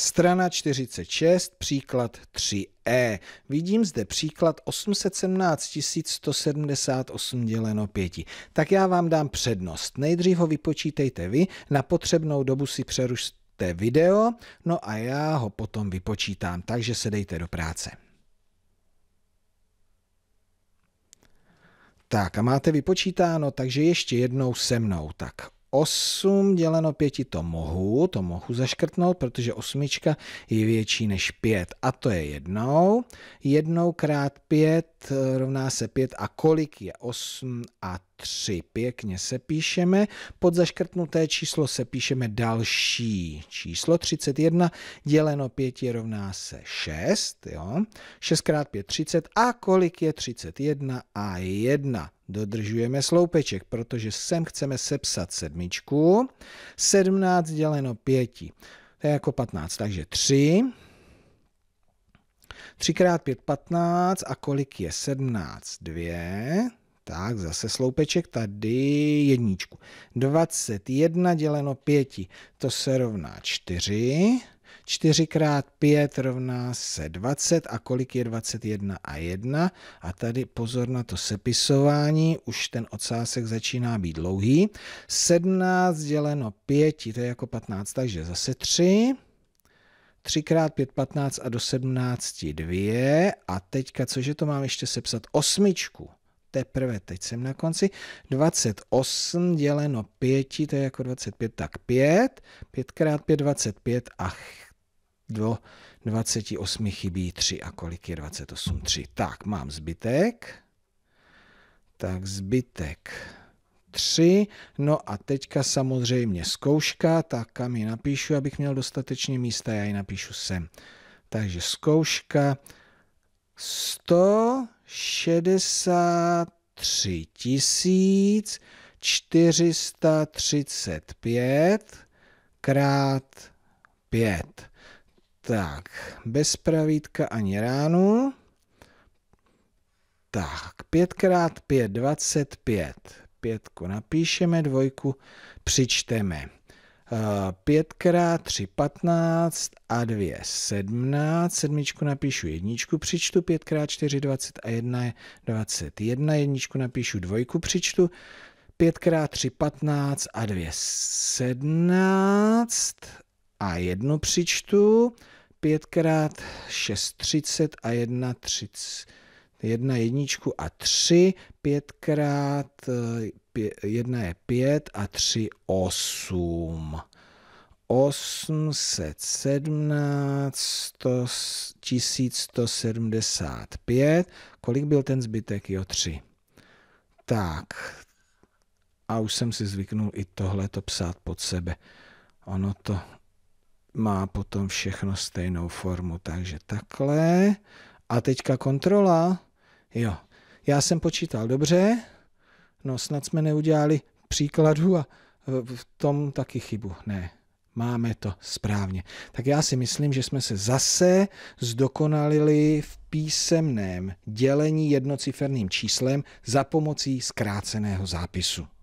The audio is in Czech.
Strana 46, příklad 3e. Vidím zde příklad 817 178 děleno 5. Tak já vám dám přednost. Nejdřív ho vypočítejte vy, na potřebnou dobu si přerušte video, no a já ho potom vypočítám, takže se dejte do práce. Tak a máte vypočítáno, takže ještě jednou se mnou. Tak 8 děleno 5 to mohu, to mohu zaškrtnout, protože osmička je větší než 5 a to je jednou. Jednou krát 5 rovná se 5 a kolik je 8 a 3. Pěkně se píšeme. Pod zaškrtnuté číslo se píšeme další číslo 31 děleno 5 je rovná se 6. Jo? 6 x 5 30 a kolik je 31 a 1. Dodržujeme sloupeček, protože sem chceme sepsat sedmičku. 17 děleno 5. To je jako 15, takže 3. 3x5, 15 a kolik je? 17, 2. Tak, zase sloupeček, tady jedničku. 21 děleno 5, to se rovná 4. 4 x 5 rovná se 20 a kolik je 21 a 1 a tady pozor na to sepisování, už ten ocásek začíná být dlouhý. 17 děleno 5, to je jako 15, takže zase 3. 3x 5, 15 a do 17, 2. A teďka, cože to mám ještě sepsat? Osmičku. Teprve teď jsem na konci. 28 děleno 5, to je jako 25, tak 5. 5x 5, 25 a do 28 chybí 3. A kolik je 28? 3. Tak, mám zbytek. Tak zbytek 3. No a teďka samozřejmě zkouška, tak kam ji napíšu, abych měl dostatečně místa, já ji napíšu sem. Takže zkouška 163 435 krát 5. Tak, bez pravítka ani ránu. Tak, 5 krát 5, 25 pětku napíšeme, dvojku přičteme. 5 x 3 15 a 2 17. Sedmičku napíšu jedničku, přičtu 5 x 4 20 a 1 je 21. Jedničku napíšu dvojku, přičtu 5 x 3 15 a 2 17 a jednu přičtu 5 x 6 30 a 1 30 jedna jedničku a tři, pětkrát, eh, pě, jedna je pět a tři osm. 817, 1175, kolik byl ten zbytek, jo, 3. Tak, a už jsem si zvyknul i tohle to psát pod sebe. Ono to má potom všechno stejnou formu, takže takhle. A teďka kontrola. Jo, já jsem počítal dobře, no snad jsme neudělali příkladu a v tom taky chybu. Ne, máme to správně. Tak já si myslím, že jsme se zase zdokonalili v písemném dělení jednociferným číslem za pomocí zkráceného zápisu.